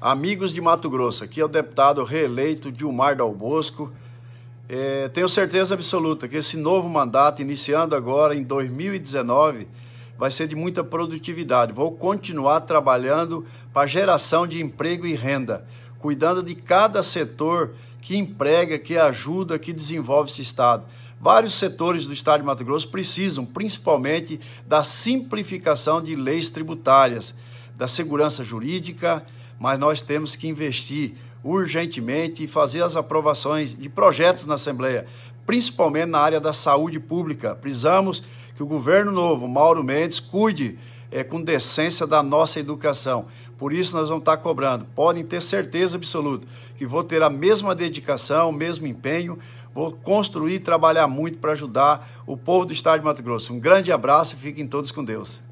Amigos de Mato Grosso, aqui é o deputado reeleito Dilmar Dal Bosco. É, tenho certeza absoluta que esse novo mandato, iniciando agora em 2019, vai ser de muita produtividade. Vou continuar trabalhando para geração de emprego e renda, cuidando de cada setor que emprega, que ajuda, que desenvolve esse Estado. Vários setores do Estado de Mato Grosso precisam, principalmente, da simplificação de leis tributárias, da segurança jurídica, mas nós temos que investir urgentemente e fazer as aprovações de projetos na Assembleia, principalmente na área da saúde pública. Precisamos que o governo novo, Mauro Mendes, cuide é, com decência da nossa educação. Por isso nós vamos estar cobrando. Podem ter certeza absoluta que vou ter a mesma dedicação, o mesmo empenho Vou construir e trabalhar muito para ajudar o povo do estado de Mato Grosso. Um grande abraço e fiquem todos com Deus.